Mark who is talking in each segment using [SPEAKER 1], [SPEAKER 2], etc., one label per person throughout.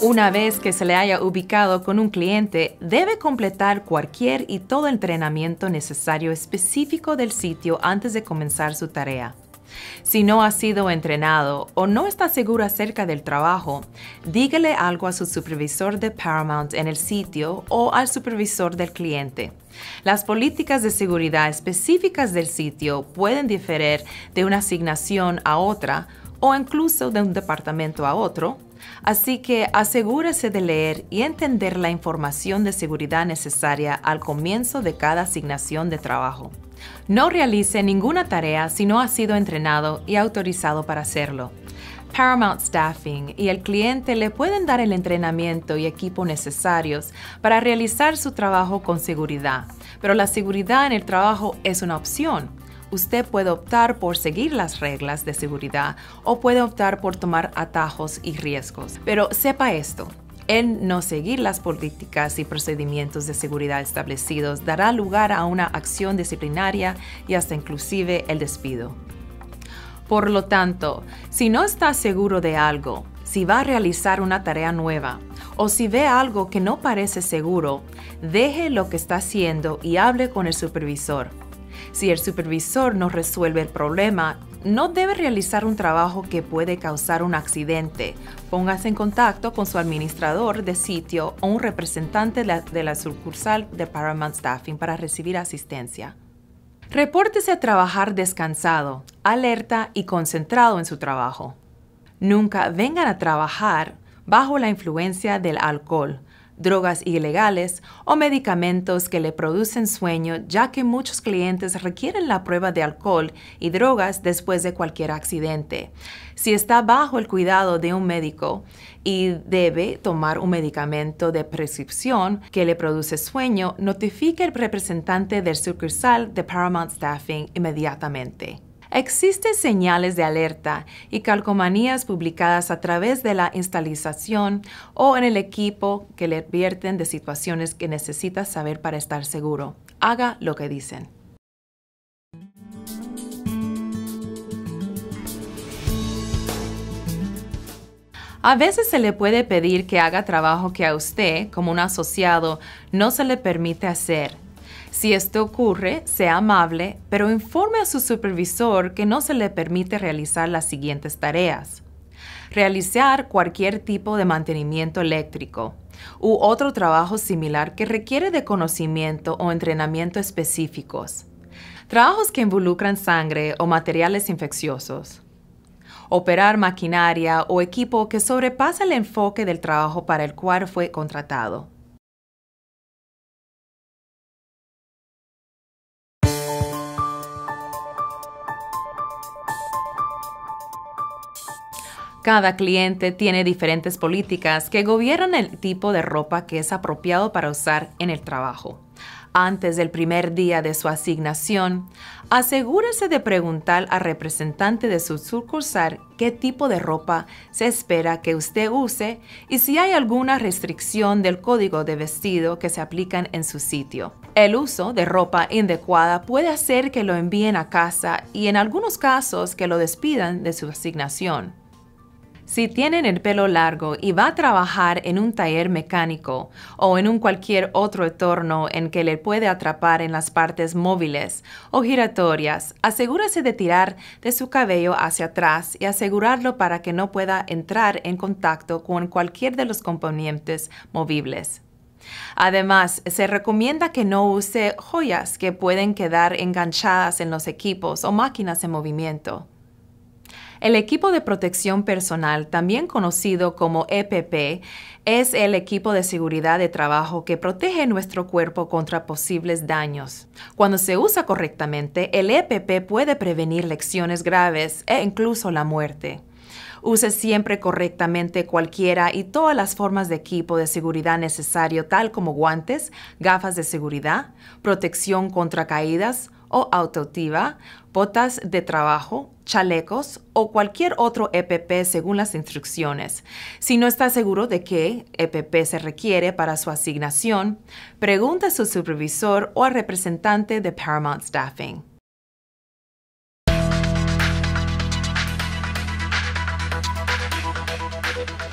[SPEAKER 1] Una vez que se le haya ubicado con un cliente, debe completar cualquier y todo entrenamiento necesario específico del sitio antes de comenzar su tarea. Si no ha sido entrenado o no está seguro acerca del trabajo, dígale algo a su supervisor de Paramount en el sitio o al supervisor del cliente. Las políticas de seguridad específicas del sitio pueden diferir de una asignación a otra o incluso de un departamento a otro, así que asegúrese de leer y entender la información de seguridad necesaria al comienzo de cada asignación de trabajo. No realice ninguna tarea si no ha sido entrenado y autorizado para hacerlo. Paramount Staffing y el cliente le pueden dar el entrenamiento y equipo necesarios para realizar su trabajo con seguridad, pero la seguridad en el trabajo es una opción Usted puede optar por seguir las reglas de seguridad o puede optar por tomar atajos y riesgos. Pero sepa esto, el no seguir las políticas y procedimientos de seguridad establecidos dará lugar a una acción disciplinaria y hasta inclusive el despido. Por lo tanto, si no está seguro de algo, si va a realizar una tarea nueva o si ve algo que no parece seguro, deje lo que está haciendo y hable con el supervisor si el supervisor no resuelve el problema, no debe realizar un trabajo que puede causar un accidente. Póngase en contacto con su administrador de sitio o un representante de la, sucursal de Paramount Staffing para recibir asistencia. Repórtese a trabajar descansado, alerta y concentrado en su trabajo. Nunca vengan a trabajar bajo la influencia del alcohol, drogas ilegales o medicamentos que le producen sueño, ya que muchos clientes requieren la prueba de alcohol y drogas después de cualquier accidente. Si está bajo el cuidado de un médico y debe tomar un medicamento de prescripción que le produce sueño, notifique al representante del sucursal de Paramount Staffing inmediatamente. Existen señales de alerta y calcomanías publicadas a través de la instalización o en el equipo que le advierten de situaciones que necesita saber para estar seguro. Haga lo que dicen. A veces se le puede pedir que haga trabajo que a usted, como un asociado, no se le permite hacer si esto ocurre, sea amable, pero informe a su supervisor que no se le permite realizar las siguientes tareas. Realizar cualquier tipo de mantenimiento eléctrico u otro trabajo similar que requiere de conocimiento o entrenamiento específicos. Trabajos que involucran sangre o materiales infecciosos operar maquinaria o equipo que sobrepasa el enfoque del trabajo para el cual fue contratado. Cada cliente tiene diferentes políticas que gobiernan el tipo de ropa que es apropiado para usar en el trabajo. Antes del primer día de su asignación, asegúrese de preguntar al representante de su sucursal qué tipo de ropa se espera que usted use y si hay alguna restricción del código de vestido que se aplican en su sitio. El uso de ropa inadecuada puede hacer que lo envíen a casa y en algunos casos que lo despidan de su asignación. Si tienen el pelo largo y va a trabajar en un taller mecánico o en un cualquier otro entorno en que le puede atrapar en las partes móviles o giratorias, asegúrese de tirar de su cabello hacia atrás y asegurarlo para que no pueda entrar en contacto con cualquier de los componentes movibles. Además, se recomienda que no use joyas que pueden quedar enganchadas en los equipos o máquinas en movimiento. El equipo de protección personal, también conocido como EPP, es el equipo de seguridad de trabajo que protege nuestro cuerpo contra posibles daños. Cuando se usa correctamente, el EPP puede prevenir lecciones graves e incluso la muerte. Use siempre correctamente cualquiera y todas las formas de equipo de seguridad necesario, tal como guantes, gafas de seguridad, protección contra caídas, o autotiva, botas de trabajo, chalecos o cualquier otro EPP según las instrucciones. Si no está seguro de qué EPP se requiere para su asignación, pregunta a su supervisor o al representante de Paramount Staffing.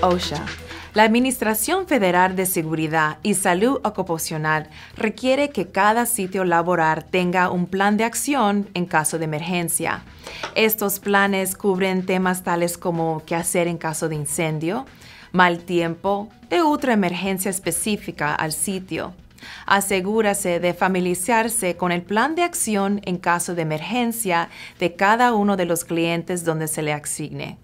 [SPEAKER 1] OSHA la Administración Federal de Seguridad y Salud Ocupacional requiere que cada sitio laboral tenga un plan de acción en caso de emergencia. Estos planes cubren temas tales como qué hacer en caso de incendio, mal tiempo de otra emergencia específica al sitio. Asegúrese de familiarizarse con el plan de acción en caso de emergencia de cada uno de los clientes donde se le asigne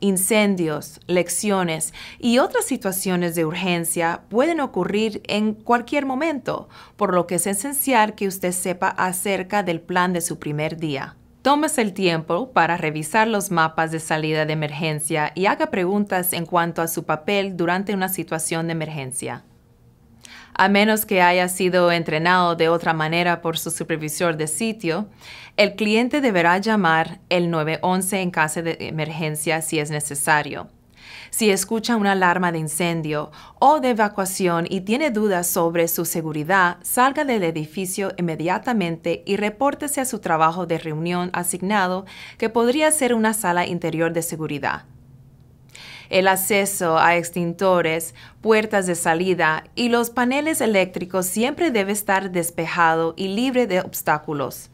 [SPEAKER 1] incendios, lecciones y otras situaciones de urgencia pueden ocurrir en cualquier momento, por lo que es esencial que usted sepa acerca del plan de su primer día. Tómese el tiempo para revisar los mapas de salida de emergencia y haga preguntas en cuanto a su papel durante una situación de emergencia a menos que haya sido entrenado de otra manera por su supervisor de sitio, el cliente deberá llamar el 911 en caso de emergencia si es necesario. Si escucha una alarma de incendio o de evacuación y tiene dudas sobre su seguridad, salga del edificio inmediatamente y repórtese a su trabajo de reunión asignado, que podría ser una sala interior de seguridad el acceso a extintores, puertas de salida y los paneles eléctricos siempre debe estar despejado y libre de obstáculos.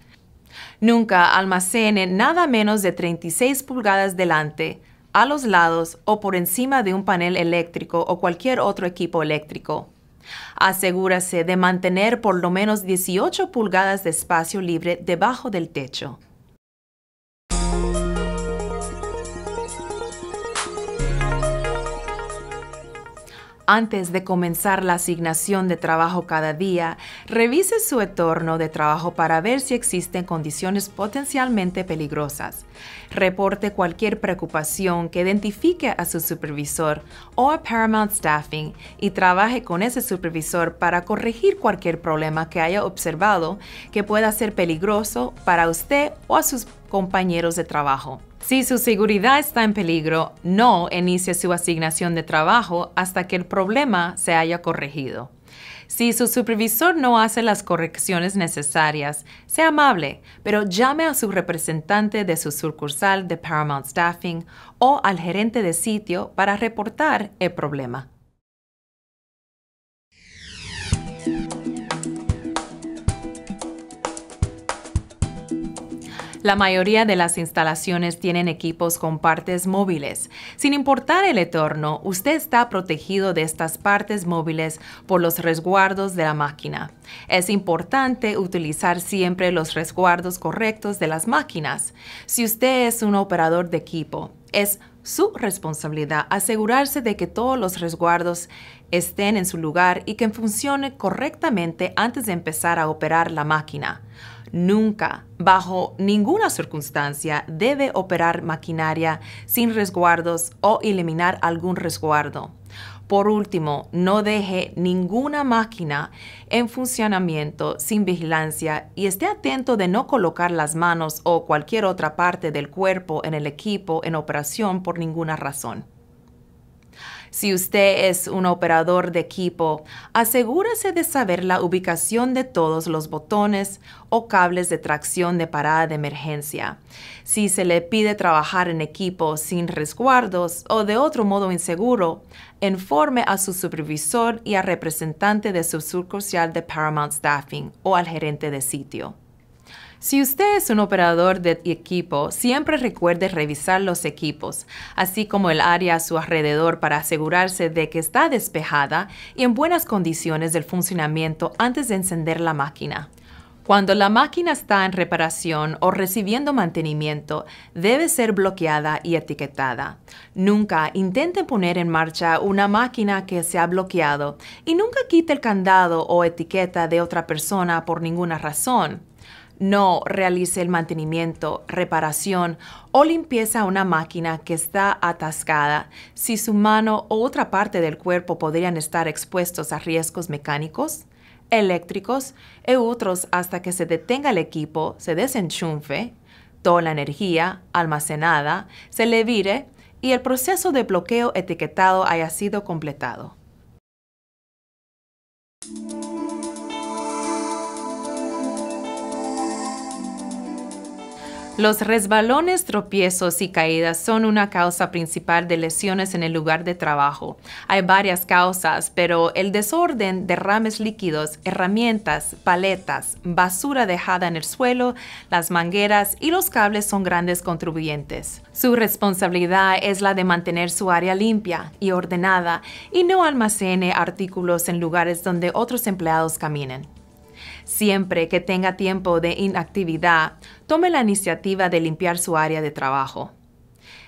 [SPEAKER 1] Nunca almacene nada menos de 36 pulgadas delante, a los lados o por encima de un panel eléctrico o cualquier otro equipo eléctrico. Asegúrase de mantener por lo menos 18 pulgadas de espacio libre debajo del techo. Antes de comenzar la asignación de trabajo cada día, revise su entorno de trabajo para ver si existen condiciones potencialmente peligrosas. Reporte cualquier preocupación que identifique a su supervisor o a Paramount Staffing y trabaje con ese supervisor para corregir cualquier problema que haya observado que pueda ser peligroso para usted o a sus compañeros de trabajo. Si su seguridad está en peligro, no inicie su asignación de trabajo hasta que el problema se haya corregido. Si su supervisor no hace las correcciones necesarias, sea amable, pero llame a su representante de su sucursal de Paramount Staffing o al gerente de sitio para reportar el problema. La mayoría de las instalaciones tienen equipos con partes móviles. Sin importar el entorno, usted está protegido de estas partes móviles por los resguardos de la máquina. Es importante utilizar siempre los resguardos correctos de las máquinas. Si usted es un operador de equipo, es su responsabilidad asegurarse de que todos los resguardos estén en su lugar y que funcione correctamente antes de empezar a operar la máquina. Nunca, bajo ninguna circunstancia, debe operar maquinaria sin resguardos o eliminar algún resguardo. Por último, no deje ninguna máquina en funcionamiento sin vigilancia y esté atento de no colocar las manos o cualquier otra parte del cuerpo en el equipo en operación por ninguna razón. Si usted es un operador de equipo, asegúrese de saber la ubicación de todos los botones o cables de tracción de parada de emergencia. Si se le pide trabajar en equipo sin resguardos o de otro modo inseguro, informe a su supervisor y al representante de su sucursal de Paramount Staffing o al gerente de sitio. Si usted es un operador de equipo, siempre recuerde revisar los equipos, así como el área a su alrededor para asegurarse de que está despejada y en buenas condiciones del funcionamiento antes de encender la máquina. Cuando la máquina está en reparación o recibiendo mantenimiento, debe ser bloqueada y etiquetada. Nunca intente poner en marcha una máquina que se ha bloqueado y nunca quite el candado o etiqueta de otra persona por ninguna razón no realice el mantenimiento, reparación o limpieza a una máquina que está atascada, si su mano o otra parte del cuerpo podrían estar expuestos a riesgos mecánicos, eléctricos e otros hasta que se detenga el equipo, se desenchunfe, toda la energía almacenada se le vire y el proceso de bloqueo etiquetado haya sido completado. Los resbalones, tropiezos y caídas son una causa principal de lesiones en el lugar de trabajo. Hay varias causas, pero el desorden, derrames líquidos, herramientas, paletas, basura dejada en el suelo, las mangueras y los cables son grandes contribuyentes. Su responsabilidad es la de mantener su área limpia y ordenada y no almacene artículos en lugares donde otros empleados caminen. Siempre que tenga tiempo de inactividad, tome la iniciativa de limpiar su área de trabajo.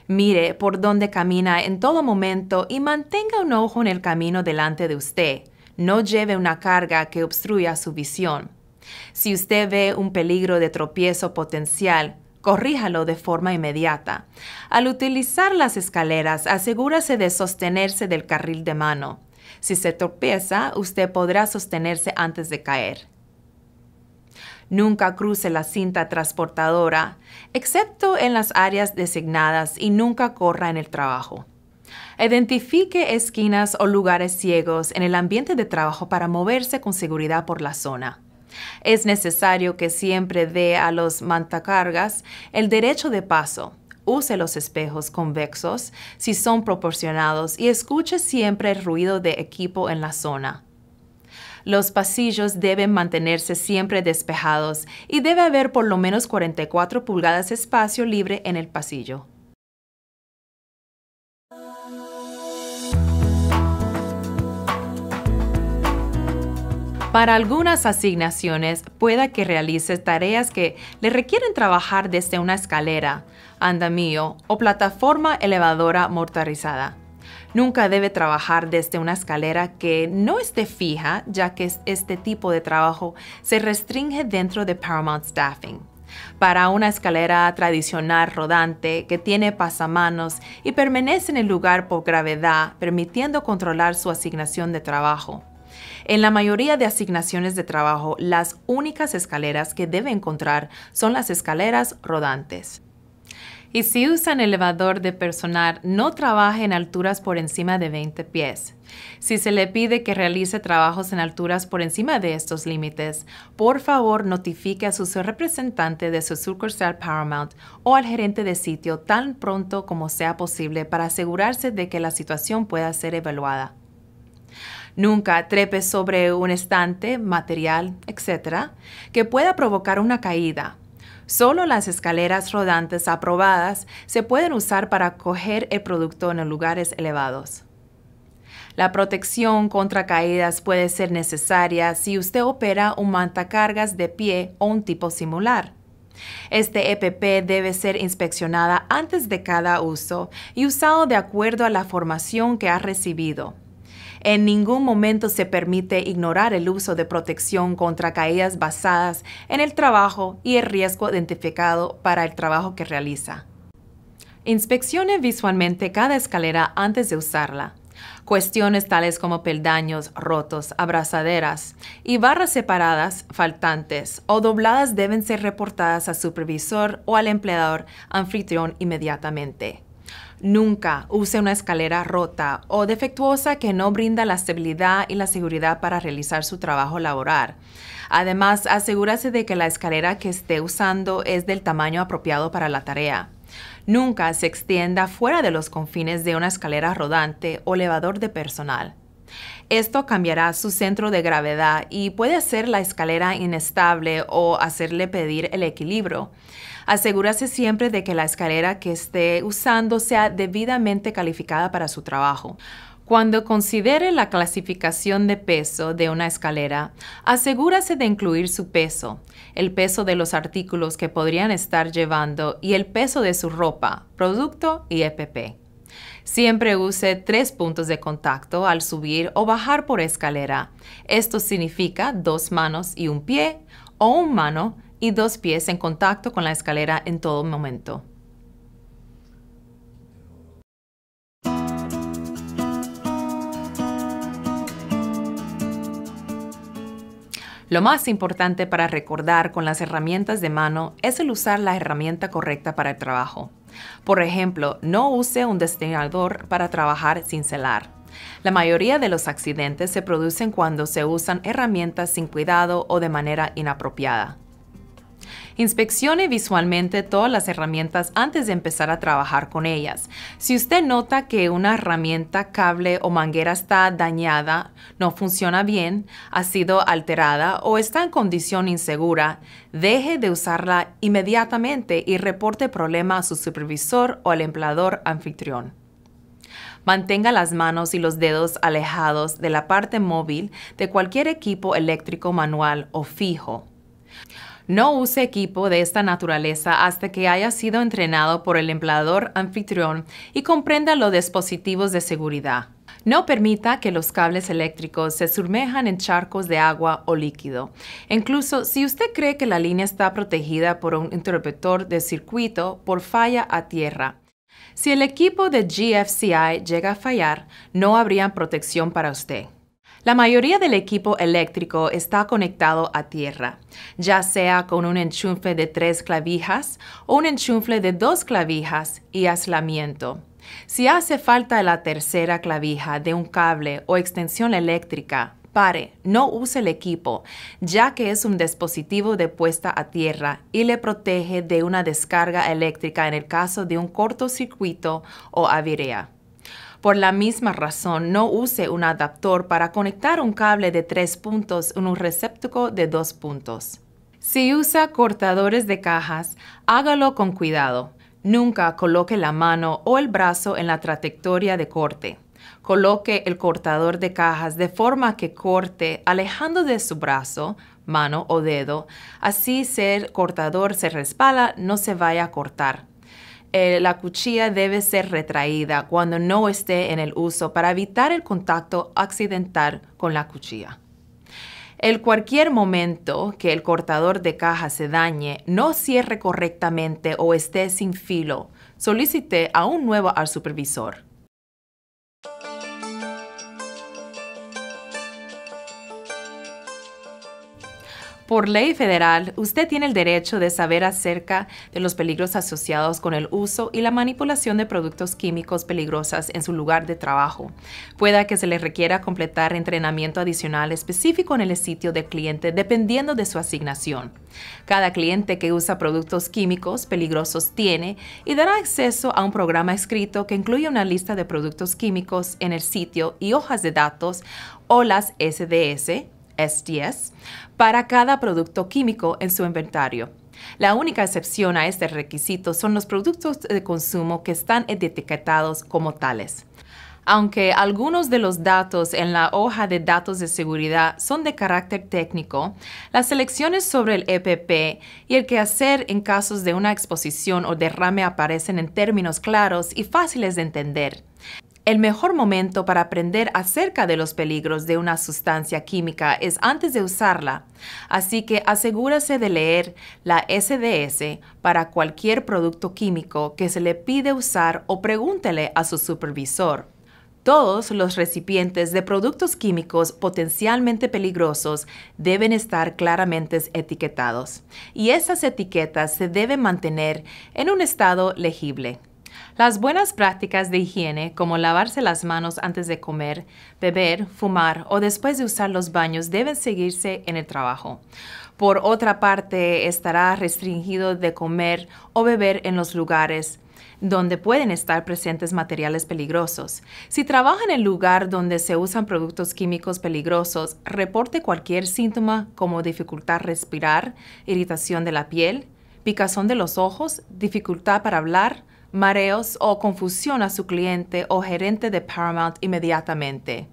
[SPEAKER 1] Mire por dónde camina en todo momento y mantenga un ojo en el camino delante de usted. No lleve una carga que obstruya su visión. Si usted ve un peligro de tropiezo potencial, corríjalo de forma inmediata. Al utilizar las escaleras, asegúrese de sostenerse del carril de mano. Si se tropieza, usted podrá sostenerse antes de caer. Nunca cruce la cinta transportadora, excepto en las áreas designadas y nunca corra en el trabajo. Identifique esquinas o lugares ciegos en el ambiente de trabajo para moverse con seguridad por la zona. Es necesario que siempre dé a los mantacargas el derecho de paso. Use los espejos convexos si son proporcionados y escuche siempre el ruido de equipo en la zona. Los pasillos deben mantenerse siempre despejados y debe haber por lo menos 44 pulgadas de espacio libre en el pasillo. Para algunas asignaciones pueda que realices tareas que le requieren trabajar desde una escalera, andamio o plataforma elevadora motorizada. Nunca debe trabajar desde una escalera que no esté fija, ya que este tipo de trabajo se restringe dentro de Paramount Staffing. Para una escalera tradicional rodante que tiene pasamanos y permanece en el lugar por gravedad, permitiendo controlar su asignación de trabajo. En la mayoría de asignaciones de trabajo, las únicas escaleras que debe encontrar son las escaleras rodantes. Y si usan elevador de personal, no trabaje en alturas por encima de 20 pies. Si se le pide que realice trabajos en alturas por encima de estos límites, por favor notifique a su representante de su sucursal Paramount o al gerente de sitio tan pronto como sea posible para asegurarse de que la situación pueda ser evaluada. Nunca trepe sobre un estante, material, etc., que pueda provocar una caída, Solo las escaleras rodantes aprobadas se pueden usar para coger el producto en lugares elevados. La protección contra caídas puede ser necesaria si usted opera un mantacargas de pie o un tipo similar. Este EPP debe ser inspeccionada antes de cada uso y usado de acuerdo a la formación que ha recibido. En ningún momento se permite ignorar el uso de protección contra caídas basadas en el trabajo y el riesgo identificado para el trabajo que realiza. Inspeccione visualmente cada escalera antes de usarla. Cuestiones tales como peldaños rotos, abrazaderas y barras separadas, faltantes o dobladas deben ser reportadas al supervisor o al empleador anfitrión inmediatamente. Nunca use una escalera rota o defectuosa que no brinda la estabilidad y la seguridad para realizar su trabajo laboral. Además, asegúrese de que la escalera que esté usando es del tamaño apropiado para la tarea. Nunca se extienda fuera de los confines de una escalera rodante o elevador de personal. Esto cambiará su centro de gravedad y puede hacer la escalera inestable o hacerle pedir el equilibrio. Asegúrese siempre de que la escalera que esté usando sea debidamente calificada para su trabajo. Cuando considere la clasificación de peso de una escalera, asegúrese de incluir su peso, el peso de los artículos que podrían estar llevando y el peso de su ropa, producto y EPP. Siempre use tres puntos de contacto al subir o bajar por escalera. Esto significa dos manos y un pie o un mano y dos pies en contacto con la escalera en todo momento. Lo más importante para recordar con las herramientas de mano es el usar la herramienta correcta para el trabajo. Por ejemplo, no use un destinador para trabajar sin celar. La mayoría de los accidentes se producen cuando se usan herramientas sin cuidado o de manera inapropiada. Inspeccione visualmente todas las herramientas antes de empezar a trabajar con ellas. Si usted nota que una herramienta, cable o manguera está dañada, no funciona bien, ha sido alterada o está en condición insegura, deje de usarla inmediatamente y reporte el problema a su supervisor o al empleador anfitrión. Mantenga las manos y los dedos alejados de la parte móvil de cualquier equipo eléctrico manual o fijo. No use equipo de esta naturaleza hasta que haya sido entrenado por el empleador anfitrión y comprenda los dispositivos de seguridad. No permita que los cables eléctricos se sumerjan en charcos de agua o líquido. Incluso si usted cree que la línea está protegida por un interruptor de circuito por falla a tierra. Si el equipo de GFCI llega a fallar, no habría protección para usted. La mayoría del equipo eléctrico está conectado a tierra, ya sea con un enchufe de tres clavijas o un enchufe de dos clavijas y aislamiento. Si hace falta la tercera clavija de un cable o extensión eléctrica, pare, no use el equipo, ya que es un dispositivo de puesta a tierra y le protege de una descarga eléctrica en el caso de un cortocircuito o avería. Por la misma razón, no use un adaptador para conectar un cable de tres puntos en un receptáculo de dos puntos. Si usa cortadores de cajas, hágalo con cuidado. Nunca coloque la mano o el brazo en la trayectoria de corte. Coloque el cortador de cajas de forma que corte alejando de su brazo, mano o dedo. Así si el cortador se respala, no se vaya a cortar. Eh, la cuchilla debe ser retraída cuando no esté en el uso para evitar el contacto accidental con la cuchilla. En cualquier momento que el cortador de caja se dañe, no cierre correctamente o esté sin filo, solicite a un nuevo al supervisor. Por ley federal, usted tiene el derecho de saber acerca de los peligros asociados con el uso y la manipulación de productos químicos peligrosos en su lugar de trabajo. Pueda que se le requiera completar entrenamiento adicional específico en el sitio del cliente dependiendo de su asignación. Cada cliente que usa productos químicos peligrosos tiene y dará acceso a un programa escrito que incluye una lista de productos químicos en el sitio y hojas de datos o las SDS SDS, para cada producto químico en su inventario. La única excepción a este requisito son los productos de consumo que están etiquetados como tales. Aunque algunos de los datos en la hoja de datos de seguridad son de carácter técnico, las selecciones sobre el EPP y el que hacer en casos de una exposición o derrame aparecen en términos claros y fáciles de entender. El mejor momento para aprender acerca de los peligros de una sustancia química es antes de usarla, así que asegúrese de leer la SDS para cualquier producto químico que se le pide usar o pregúntele a su supervisor. Todos los recipientes de productos químicos potencialmente peligrosos deben estar claramente etiquetados y esas etiquetas se deben mantener en un estado legible. Las buenas prácticas de higiene, como lavarse las manos antes de comer, beber, fumar o después de usar los baños, deben seguirse en el trabajo. Por otra parte, estará restringido de comer o beber en los lugares donde pueden estar presentes materiales peligrosos. Si trabaja en el lugar donde se usan productos químicos peligrosos, reporte cualquier síntoma como dificultad respirar, irritación de la piel, picazón de los ojos, dificultad para hablar, mareos o confusión a su cliente o gerente de Paramount inmediatamente.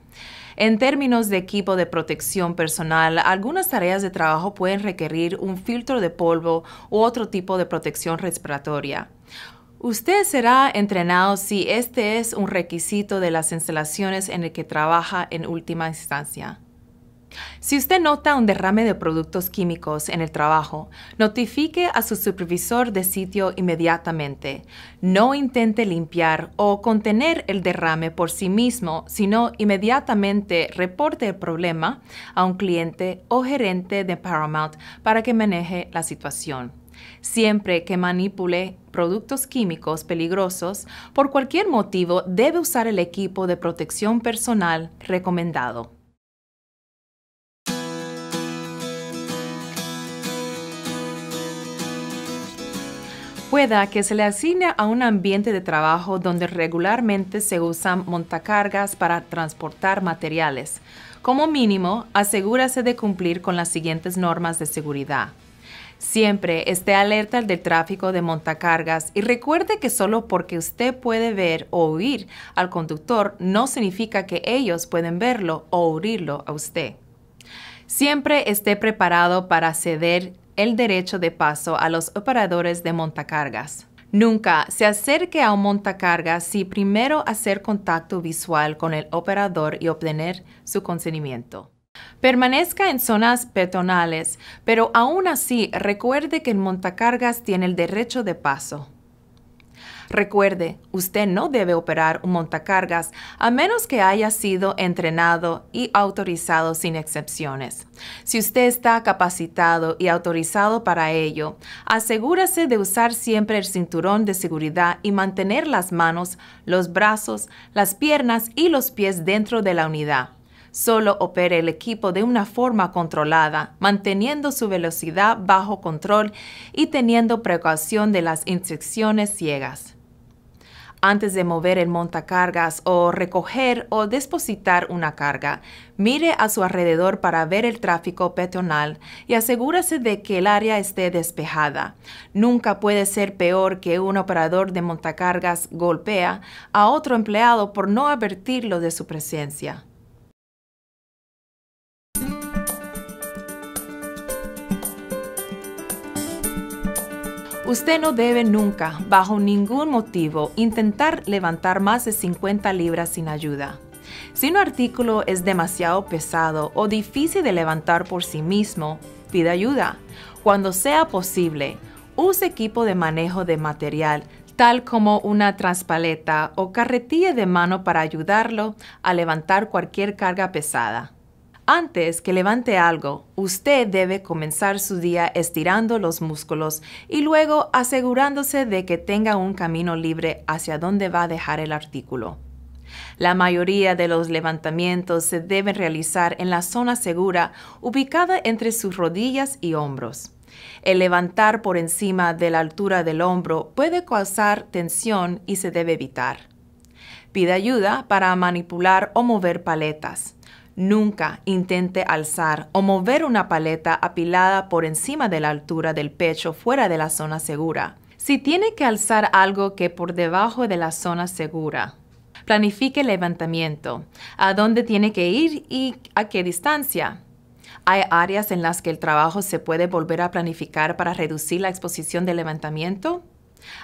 [SPEAKER 1] En términos de equipo de protección personal, algunas tareas de trabajo pueden requerir un filtro de polvo u otro tipo de protección respiratoria. Usted será entrenado si este es un requisito de las instalaciones en el que trabaja en última instancia. Si usted nota un derrame de productos químicos en el trabajo, notifique a su supervisor de sitio inmediatamente. No intente limpiar o contener el derrame por sí mismo, sino inmediatamente reporte el problema a un cliente o gerente de Paramount para que maneje la situación. Siempre que manipule productos químicos peligrosos, por cualquier motivo debe usar el equipo de protección personal recomendado. pueda que se le asigne a un ambiente de trabajo donde regularmente se usan montacargas para transportar materiales. Como mínimo, asegúrese de cumplir con las siguientes normas de seguridad. Siempre esté alerta del tráfico de montacargas y recuerde que solo porque usted puede ver o oír al conductor no significa que ellos pueden verlo o oírlo a usted. Siempre esté preparado para ceder el derecho de paso a los operadores de montacargas. Nunca se acerque a un montacargas si primero hacer contacto visual con el operador y obtener su consentimiento. Permanezca en zonas peatonales, pero aún así recuerde que el montacargas tiene el derecho de paso. Recuerde, usted no debe operar un montacargas a menos que haya sido entrenado y autorizado sin excepciones. Si usted está capacitado y autorizado para ello, asegúrese de usar siempre el cinturón de seguridad y mantener las manos, los brazos, las piernas y los pies dentro de la unidad. Solo opere el equipo de una forma controlada, manteniendo su velocidad bajo control y teniendo precaución de las inspecciones ciegas antes de mover el montacargas o recoger o depositar una carga. Mire a su alrededor para ver el tráfico peatonal y asegúrese de que el área esté despejada. Nunca puede ser peor que un operador de montacargas golpea a otro empleado por no advertirlo de su presencia. Usted no debe nunca, bajo ningún motivo, intentar levantar más de 50 libras sin ayuda. Si un artículo es demasiado pesado o difícil de levantar por sí mismo, pide ayuda. Cuando sea posible, use equipo de manejo de material, tal como una transpaleta o carretilla de mano para ayudarlo a levantar cualquier carga pesada. Antes que levante algo, usted debe comenzar su día estirando los músculos y luego asegurándose de que tenga un camino libre hacia donde va a dejar el artículo. La mayoría de los levantamientos se deben realizar en la zona segura ubicada entre sus rodillas y hombros. El levantar por encima de la altura del hombro puede causar tensión y se debe evitar. Pide ayuda para manipular o mover paletas. Nunca intente alzar o mover una paleta apilada por encima de la altura del pecho fuera de la zona segura. Si tiene que alzar algo que por debajo de la zona segura, planifique el levantamiento, a dónde tiene que ir y a qué distancia. Hay áreas en las que el trabajo se puede volver a planificar para reducir la exposición del levantamiento.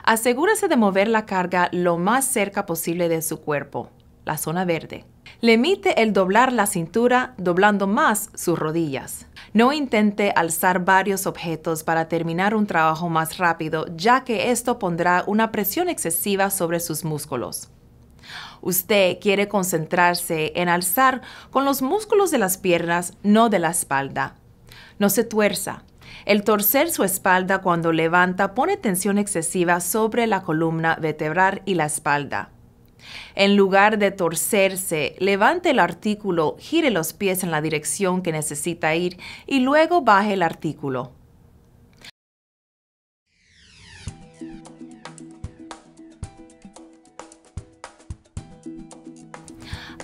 [SPEAKER 1] Asegúrese de mover la carga lo más cerca posible de su cuerpo, la zona verde. Le emite el doblar la cintura doblando más sus rodillas. No intente alzar varios objetos para terminar un trabajo más rápido, ya que esto pondrá una presión excesiva sobre sus músculos. Usted quiere concentrarse en alzar con los músculos de las piernas, no de la espalda. No se tuerza. El torcer su espalda cuando levanta pone tensión excesiva sobre la columna vertebral y la espalda. En lugar de torcerse, levante el artículo, gire los pies en la dirección que necesita ir y luego baje el artículo.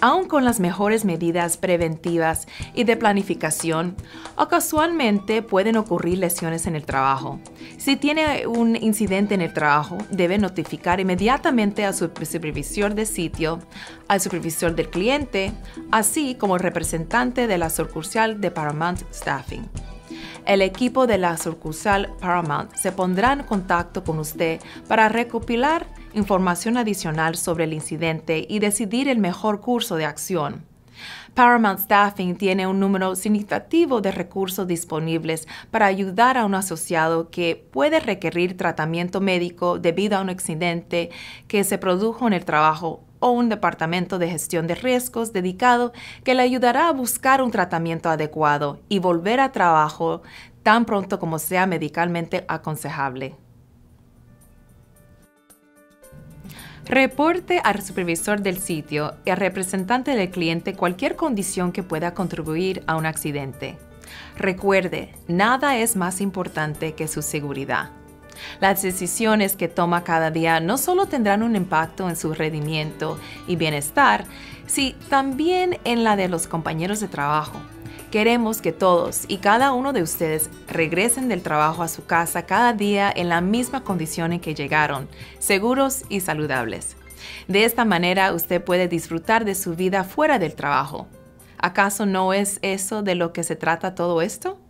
[SPEAKER 1] aun con las mejores medidas preventivas y de planificación, ocasionalmente pueden ocurrir lesiones en el trabajo. Si tiene un incidente en el trabajo, debe notificar inmediatamente a su supervisor de sitio, al supervisor del cliente, así como al representante de la sucursal de Paramount Staffing el equipo de la sucursal Paramount se pondrá en contacto con usted para recopilar información adicional sobre el incidente y decidir el mejor curso de acción. Paramount Staffing tiene un número significativo de recursos disponibles para ayudar a un asociado que puede requerir tratamiento médico debido a un accidente que se produjo en el trabajo o un departamento de gestión de riesgos dedicado que le ayudará a buscar un tratamiento adecuado y volver a trabajo tan pronto como sea medicalmente aconsejable. Reporte al supervisor del sitio y al representante del cliente cualquier condición que pueda contribuir a un accidente. Recuerde, nada es más importante que su seguridad. Las decisiones que toma cada día no solo tendrán un impacto en su rendimiento y bienestar, sino también en la de los compañeros de trabajo. Queremos que todos y cada uno de ustedes regresen del trabajo a su casa cada día en la misma condición en que llegaron, seguros y saludables. De esta manera usted puede disfrutar de su vida fuera del trabajo. ¿Acaso no es eso de lo que se trata todo esto?